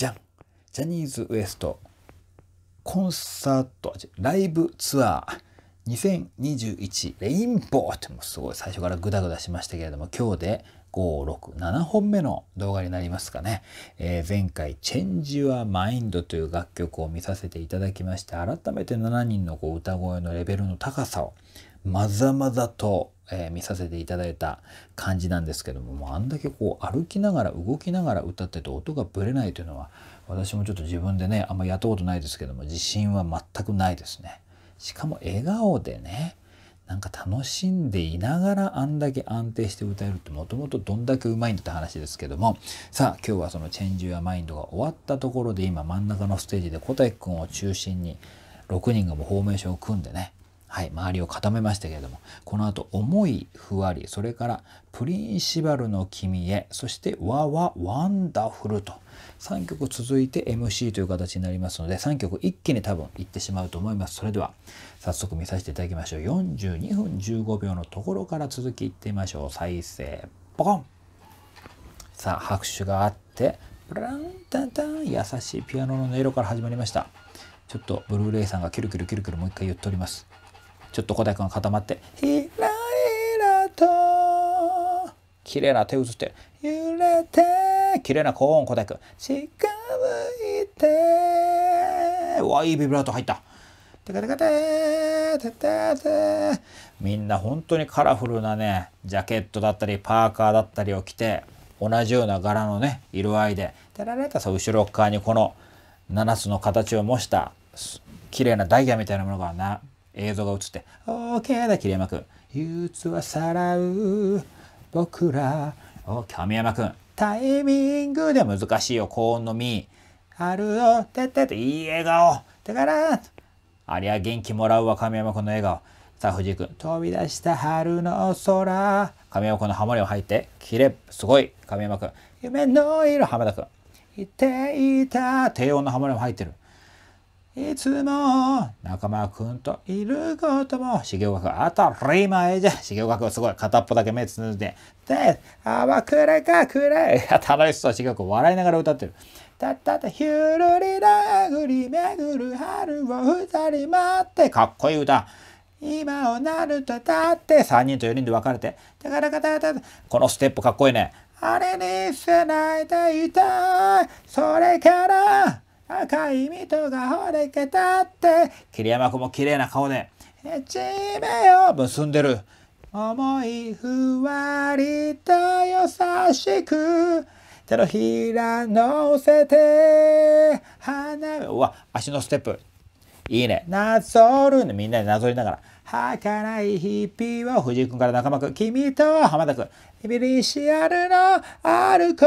じゃんジャニーズ WEST コンサートライブツアー2021レインボーってもうすごい最初からグダグダしましたけれども今日で567本目の動画になりますかね、えー、前回「Change Your Mind」という楽曲を見させていただきまして改めて7人のこう歌声のレベルの高さをまざまざと、えー、見させていただいた感じなんですけどももうあんだけこう歩きながら動きながら歌ってて音がぶれないというのは私もちょっと自分でねあんまやったことないですけども自信は全くないですね。しかも笑顔でねなんか楽しんでいながらあんだけ安定して歌えるってもともとどんだけうまいんだって話ですけどもさあ今日はその「チェンジ・ユア・マインド」が終わったところで今真ん中のステージで小瀧君を中心に6人がもうフォーメーションを組んでねはい、周りを固めましたけれども、この後、重いふわり、それからプリンシバルの君へ、そしてわわワンダフルと、3曲続いて MC という形になりますので、3曲一気に多分いってしまうと思います。それでは、早速見させていただきましょう。42分15秒のところから続きいってみましょう。再生、ポコンさあ、拍手があって、ブランタンタン、優しいピアノの音色から始まりました。ちょっとブルーレイさんがキュルキュルキュルキュルもう一回言っております。ちょっと小田君が固まって「ひらひらと」綺麗な手を写って「揺れて」綺麗な高音小田君「近づいて」うわいいビブラート入った。テカテカテテテテみんな本当にカラフルなねジャケットだったりパーカーだったりを着て同じような柄のね色合いでテられたさ後ろ側にこの7つの形を模した綺麗なダイヤみたいなものがな映像が映って、OK だ、桐山くん。憂鬱はさらう、僕ら。お、神山くん。タイミングで難しいよ、高音のみ。あるよ、てってて、いい笑顔。だからありゃ元気もらうわ、神山くんの笑顔。さあ、藤井くん。飛び出した春の空。神山くんのハモリを入って、キレ、すごい、神山くん。夢の色、浜田くん。いていた、低音のハモリも入ってる。いつも仲間くんといることも修行学当たり前じゃ修行学すごい片っぽだけ目つんでであばくれかくれ楽しそう修行学笑いながら歌ってるたったたひゅるりらぐり巡る春を二人待ってかっこいい歌今をなるとたって3人と4人で別れてだからかたたこのステップかっこいいねあれにせないでいたいそれから赤い糸がほれけたって桐山君も綺麗な顔で一目を結んでる思いふわりと優しく手のひら乗せて花うわ足のステップいいね。なぞるね。みんなでなぞりながら。はかない日ぴを藤井君から仲間くん、君と浜田くん。イビリシアルのアルコー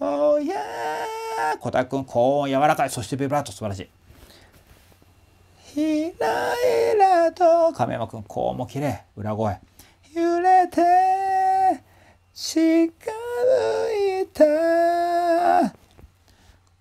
おやー小田くん、高音柔らかい。そしてビブラート素晴らしい。ひらひらと亀山くん、高音も綺麗。裏声。揺れて近づいた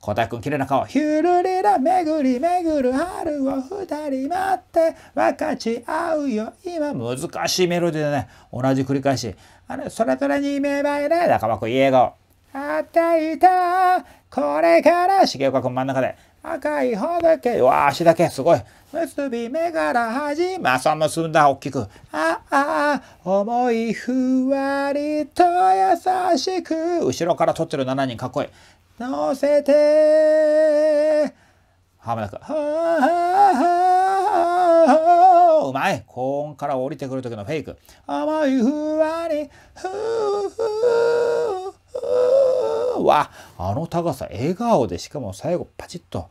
小田君、綺麗な顔。ひゅるりら、めぐりめぐる春を二人待って、分かち合うよ。今、難しいメロディーだね。同じ繰り返し。あの、それぞれに芽生えない仲間くん、いい笑顔。あったいた、これから、重岡君真ん中で。赤いほどけ、うわ、足だけ、すごい。結び目から始まさ結んだ、大きく。ああ、ああ、思いふわりと優しく。後ろから撮ってる7人、かっこいい。乗せてはまなく、はうまい高音から降りてくる時のフェイク。甘いふわり、ふうふう、わ、あの高さ、笑顔で、しかも最後パチッと。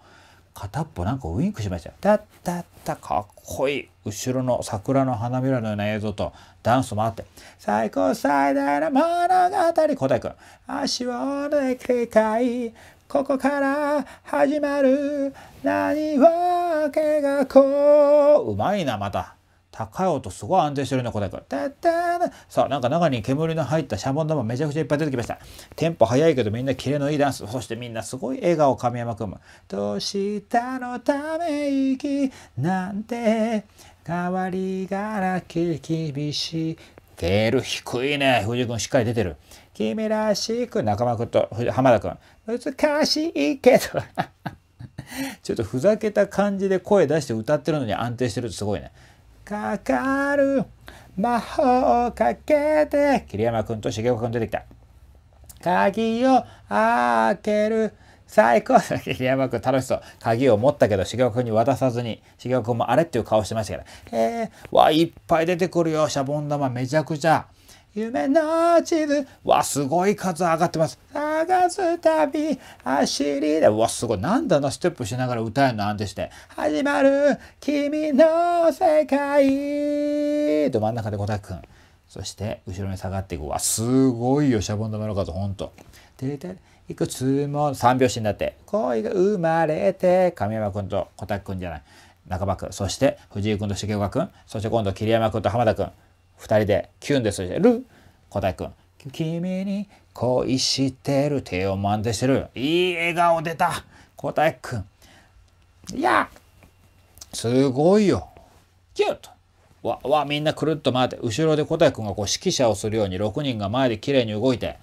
片っぽなんかウインクしましたよ。たったったかっこいい後ろの桜の花びらのような映像とダンスもあって最高最大の物語小田ん。足を抜けかいここから始まる何わけがこううまいなまた。高い音すごい安定してるね、答えから。たーさあ、なんか中に煙の入ったシャボン玉めちゃくちゃいっぱい出てきました。テンポ速いけどみんなキレのいいダンス。そしてみんなすごい笑顔、神山くんも。としたのため息なんて、変わりがらき厳しい。ゲール低いね。藤井君しっかり出てる。君らしく仲間くんと浜田くん。難しいけど。ちょっとふざけた感じで声出して歌ってるのに安定してるとすごいね。かかる魔法をかけて桐山君と重岡君出てきた鍵を開ける最高だ 桐山君楽しそう鍵を持ったけど重岡んに渡さずに重岡んもあれっていう顔してましたからえー、わいっぱい出てくるよシャボン玉めちゃくちゃ夢の地図わすごい数上がってますさ探す旅走りでうわすごいなんだなステップしながら歌えるの安定して始まる君の世界と真ん中で小田ん。そして後ろに下がっていくわすごいよシャボン玉の数ほんと。てれてれいくつも三拍子になって恋が生まれて神山君と小田んじゃない中間ん。そして藤井君と重岡君そして今度桐山君と浜田君2人でキュンですそしてル小田ん。君に恋してる手を満点してるいい笑顔出た小田くんいやすごいよキュートわわみんなくるっと回って後ろで小田くんがこう指揮者をするように6人が前で綺麗に動いて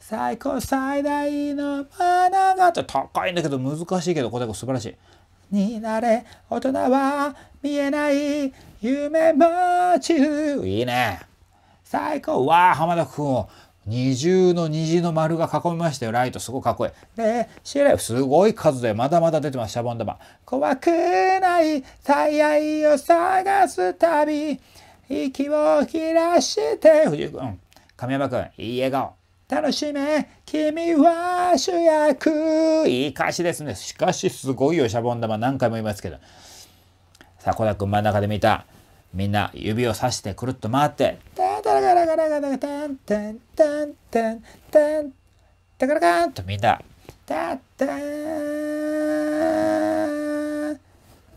最高最大のマナがと高いんだけど難しいけど小田くん素晴らしいになれ大人は見えない夢夢ちいいね最高わあ浜田君を二重の虹の丸が囲みましたよ。ライトすごいかっこいい。ねえ、シェレフすごい数でまだまだ出てます。シャボン玉。怖くない最愛を探す旅。息を切らして。藤井君。神山君、いい笑顔。楽しめ君は主役いい歌詞ですね。しかしすごいよ、シャボン玉何回も言いますけど。さあ、小田君真ん中で見た。みんな指をさしてくるっと回って。タラガラガラガラタンタンタンタンタンタカラカンとみんなタッター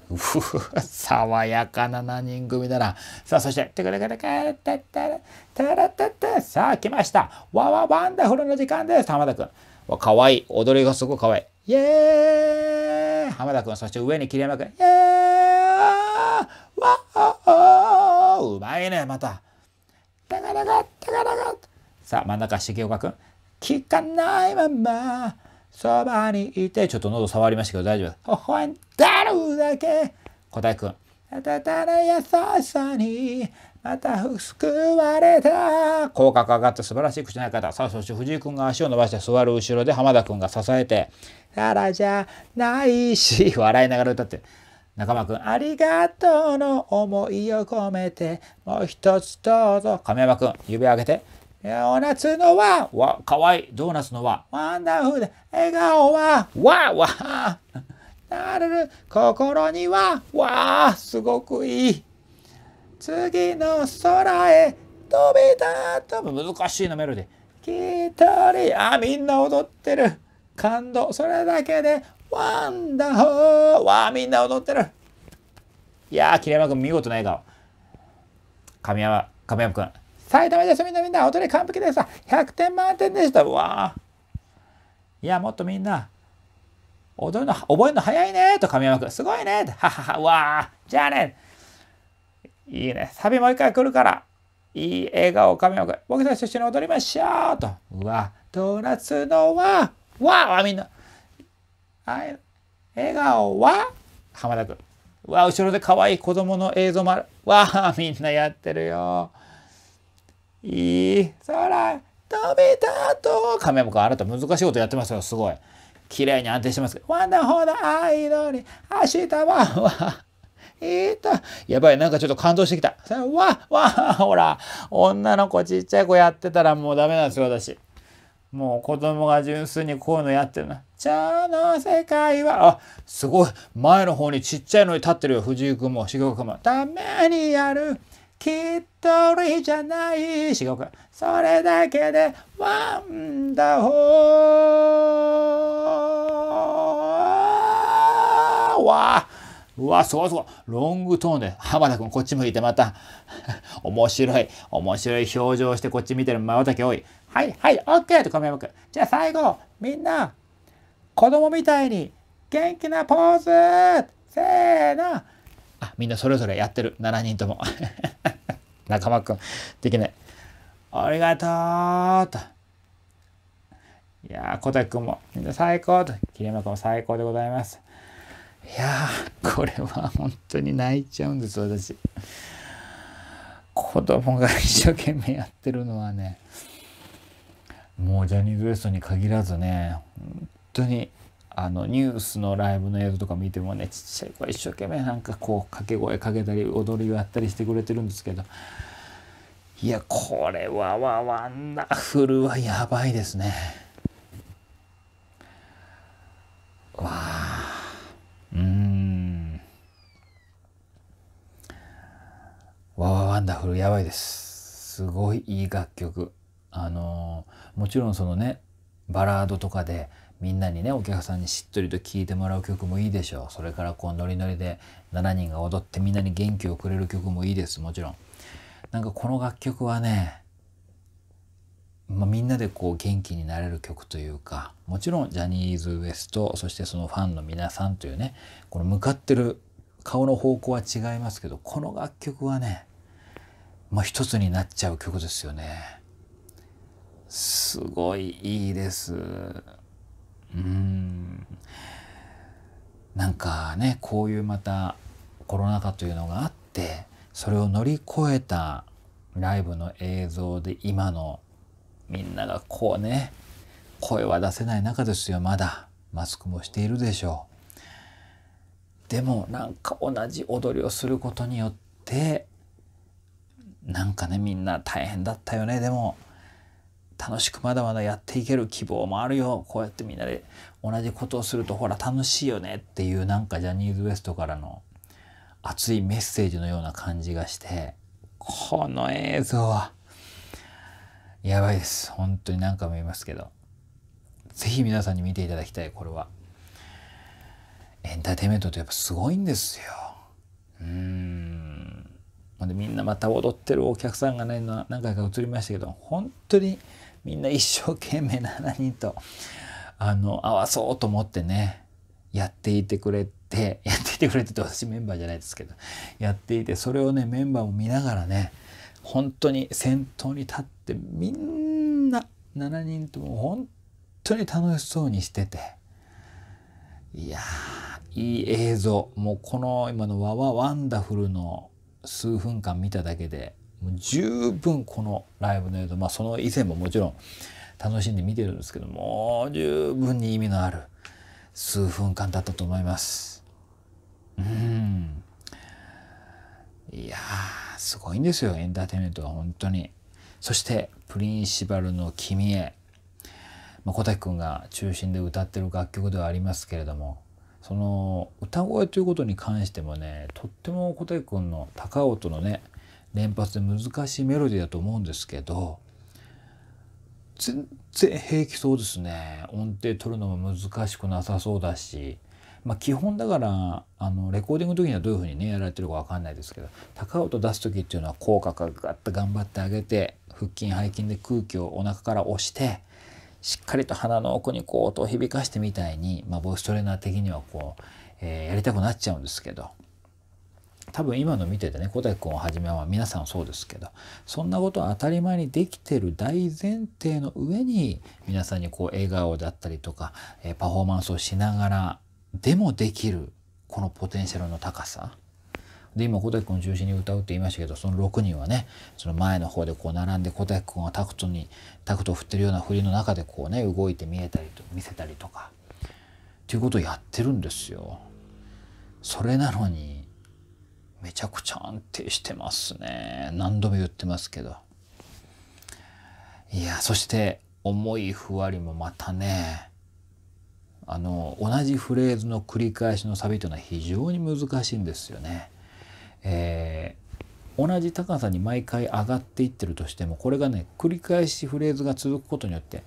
うふ爽やかな何人組だなさあそしてタカラカラカンタッタラタラタッタさあ来ましたわわワンダフルの時間です浜田くんわかわいい踊りがすごくかわいいイエーイ浜田くんそして上にれまくんイエーイわおうまいねまた。らがったからがったさあ真ん中重岡君聞かないままそばにいてちょっと喉触りましたけど大丈夫ほほえんだるだけ小え君。んたたら優しさにまた救われた口角上がって素晴らしい口の方さあそして藤井君が足を伸ばして座る後ろで浜田君が支えて「たらじゃないし」笑いながら歌って仲間くん、ありがとうの思いを込めて、もう一つどうぞ。亀山くん、指上げて。ドーナツの輪わ、かわいい。ドーナツの輪。ワンダフル。笑顔は、わ、わ。なるる。心には、わ、すごくいい。次の空へ飛びたと難しいなメロディー。人、あみんな踊ってる感動それだけでワンダホーわあ、みんな踊ってるいやー、桐山君見事な笑顔。神山、神山君。埼玉です、みんなみんな、踊り完璧でさ、100点満点でした。うわいや、もっとみんな、踊るの、覚えるの早いねと神山君。すごいねははは、わあ、じゃあねいいね。サビもう一回来るから。いい笑顔、神山君。僕たちと一緒に踊りましょうと。うわ、ドーナツのわ、わあ、みんな。はい。笑顔は浜田君。うわ、後ろで可愛い子供の映像もある。わあ、みんなやってるよ。いい空飛びたと亀山君あなた難しいことやってますよすごい綺麗に安定してますワンダホーなアイドル明日はえっとやばいなんかちょっと感動してきたわわほら女の子ちっちゃい子やってたらもうダメなんですよ私もう子供が純粋にこういうのやってるな。茶の世界は、あ、すごい。前の方にちっちゃいのに立ってるよ。藤井君も、重岡君も。ためにやる。きっとりじゃない。重岡君。それだけで、ワンダホーわーうわ、すごいすごい。ロングトーンで、浜田君こっち向いてまた、面白い、面白い表情してこっち見てる瞬き多い。はいはいケーとコメントじゃあ最後みんな子供みたいに元気なポーズせーのあみんなそれぞれやってる7人とも仲 間くんできないありがとうといやー、小田くんもみんな最高と、桐山くんも最高でございます。いやー、これは本当に泣いちゃうんです、私。子供が一生懸命やってるのはね、もうジャニーズ WEST に限らずね本当にあのニュースのライブの映像とか見てもねちっちゃい子は一生懸命なんかこう掛け声かけたり踊りをやったりしてくれてるんですけどいやこれはワワンダフルはやばいですね。わあうんワワワンダフルやばいです。すごいいい楽曲。あのもちろんそのねバラードとかでみんなにねお客さんにしっとりと聴いてもらう曲もいいでしょうそれからこうノリノリで7人が踊ってみんなに元気をくれる曲もいいですもちろんなんかこの楽曲はね、まあ、みんなでこう元気になれる曲というかもちろんジャニーズ WEST そしてそのファンの皆さんというねこの向かってる顔の方向は違いますけどこの楽曲はね、まあ、一つになっちゃう曲ですよね。すごいいいですうんなんかねこういうまたコロナ禍というのがあってそれを乗り越えたライブの映像で今のみんながこうね声は出せない中ですよまだマスクもしているでしょうでもなんか同じ踊りをすることによってなんかねみんな大変だったよねでも楽しくまだまだやっていける希望もあるよこうやってみんなで同じことをするとほら楽しいよねっていうなんかジャニーズ WEST からの熱いメッセージのような感じがしてこの映像はやばいです本当に何回も言いますけど是非皆さんに見ていただきたいこれはエンターテインメントってやっぱすごいんですようんでみんなまた踊ってるお客さんがね何回か映りましたけど本当にみんな一生懸命7人とあの合わそうと思ってねやっていてくれて やっていてくれてて私メンバーじゃないですけどやっていてそれをねメンバーを見ながらね本当に先頭に立ってみんな7人とも本当に楽しそうにしてていやいい映像もうこの今の「わはワンダフル」の数分間見ただけでもう十分このライブの映像、まあ、その以前ももちろん楽しんで見てるんですけども十分に意味のある数分間だったと思います。うんいやすごいんですよエンターテインメントは本当に。そして「プリンシバルの君へ」まあ、小瀧君が中心で歌ってる楽曲ではありますけれどもその歌声ということに関してもねとっても小瀧君の高音のね連発で難しいメロディーだと思うんですけど全然平気そうですね音程取るのも難しくなさそうだし、まあ、基本だからあのレコーディングの時にはどういうふうにねやられてるか分かんないですけど高音出す時っていうのは口角がガッと頑張ってあげて腹筋背筋で空気をお腹から押してしっかりと鼻の奥にこう音を響かしてみたいに、まあ、ボイストレーナー的にはこう、えー、やりたくなっちゃうんですけど。多分今の見ててね小田君をはじめは皆さんそうですけどそんなことは当たり前にできてる大前提の上に皆さんにこう笑顔だったりとか、えパフォーマンスをしながらでもできるこのポテンシャルの高さ。で今小田君を中心に歌うって言いましたけどその6人はねその前の方でこう並んで小田君がタクトにタクトを振ってるような振りの中でこうね動いて見えたりと見せたりとかっていうことをやってるんですよ。それなのにめちゃくちゃ安定してますね何度も言ってますけどいやそして重いふわりもまたねあの同じフレーズの繰り返しのサビというのは非常に難しいんですよね。えー、同じ高さに毎回上がっていってるとしてもこれがね繰り返しフレーズが続くことによって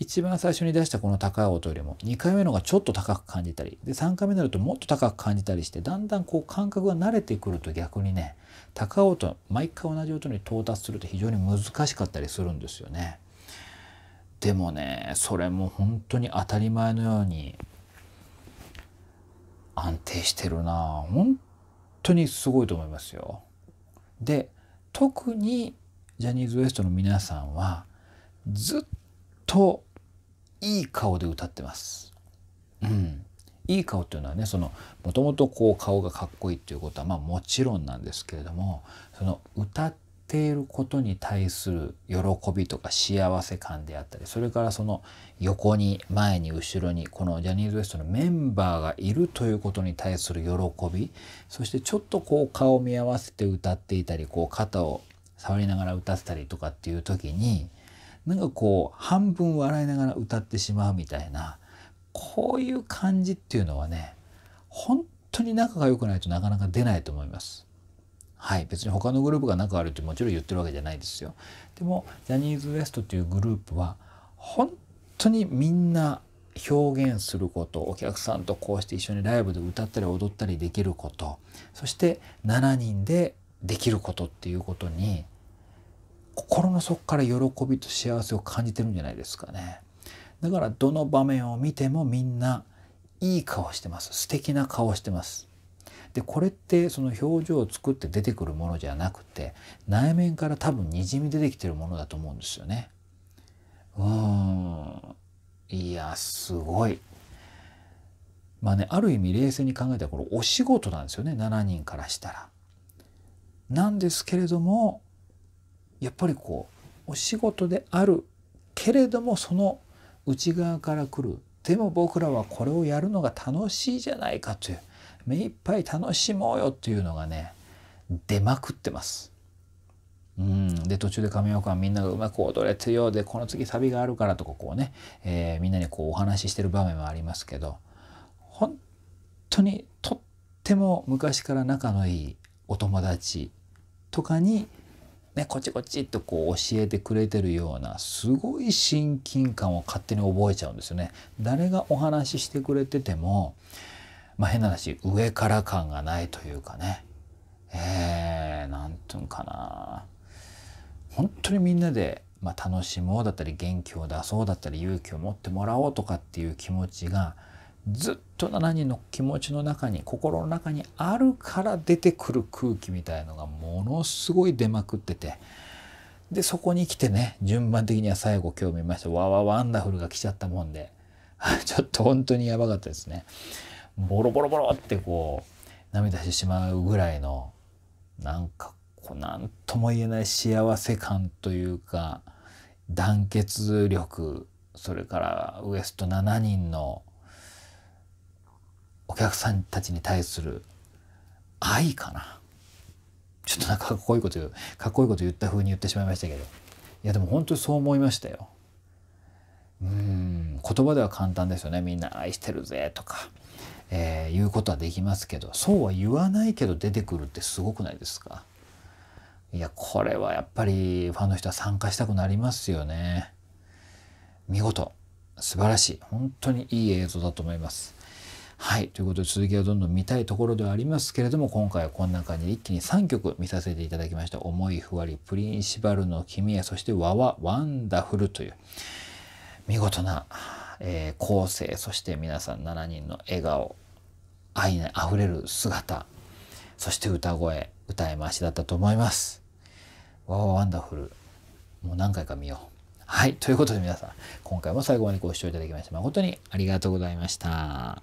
一番最初に出したこの高い音よりも2回目のがちょっと高く感じたりで3回目になるともっと高く感じたりしてだんだんこう感覚が慣れてくると逆にね高い音毎回同じ音に到達すると非常に難しかったりするんですよね。でもねそれも本当に当たり前のように安定してるな本当にすごいと思いますよ。で特にジャニーズ WEST の皆さんはずっといい顔で歌ってます。うん、いい顔っていうのはねもともとこう顔がかっこいいっていうことはまあもちろんなんですけれどもその歌っていることに対する喜びとか幸せ感であったりそれからその横に前に後ろにこのジャニーズ WEST のメンバーがいるということに対する喜びそしてちょっとこう顔を見合わせて歌っていたりこう肩を触りながら歌ってたりとかっていう時になんかこう半分笑いながら歌ってしまうみたいなこういう感じっていうのはね本当に仲が良くないとなかなか出ないと思います。はい、別に他のグループが仲悪いってもちろん言ってるわけじゃないですよ。でもジャニーズ WEST っていうグループは本当にみんな表現することお客さんとこうして一緒にライブで歌ったり踊ったりできることそして7人でできることっていうことに心の底から喜びと幸せを感じてるんじゃないですかね。だからどの場面を見てもみんないい顔してます素敵な顔してます。でこれってその表情を作って出てくるものじゃなくて内面から多分にじみ出てきてるものだと思うんですよね。うーんいやすごい。まあねある意味冷静に考えたらこれお仕事なんですよね7人からしたら。なんですけれどもやっぱりこうお仕事であるけれどもその内側から来るでも僕らはこれをやるのが楽しいじゃないかという目いっぱい楽しもうよというのがね出まくってます。うん、で途中で神岡はみんながうまく踊れてようでこの次サビがあるからとかこうね、えー、みんなにこうお話ししてる場面もありますけど本当にとっても昔から仲のいいお友達とかにね、こっちこっちっこう教えてくれてるようなすごい親近感を勝手に覚えちゃうんですよね。誰がお話ししてくれてても、まあ、変な話上から感がないというかねえ何、ー、て言うんかな本当にみんなで、まあ、楽しもうだったり元気を出そうだったり勇気を持ってもらおうとかっていう気持ちがずっと7人の気持ちの中に心の中にあるから出てくる空気みたいのがものすごい出まくっててでそこに来てね順番的には最後今日見ました「わわワンダフル」が来ちゃったもんで ちょっと本当にやばかったですね。ボロボロボロってこう涙してしまうぐらいのなんかこう何とも言えない幸せ感というか団結力それからウエスト7人の。お客さんたちに対する愛かな。ちょっとなんかかっこいいこと言う、かっこいいこと言った風に言ってしまいましたけど。いやでも本当にそう思いましたよ。うん、言葉では簡単ですよね。みんな愛してるぜとか、えー、言うことはできますけど、そうは言わないけど出てくるってすごくないですか。いや、これはやっぱりファンの人は参加したくなりますよね。見事、素晴らしい、本当にいい映像だと思います。はい、ということで続きはどんどん見たいところではありますけれども、今回はこんな感じで一気に3曲見させていただきました。思いふわり、プリンシバルの君へ、そしてわわ、ワンダフルという、見事な、えー、構成、そして皆さん7人の笑顔、愛あふれる姿、そして歌声、歌い回しだったと思います。わわ、ワンダフル。もう何回か見よう。はい。ということで皆さん、今回も最後までご視聴いただきまして誠にありがとうございました。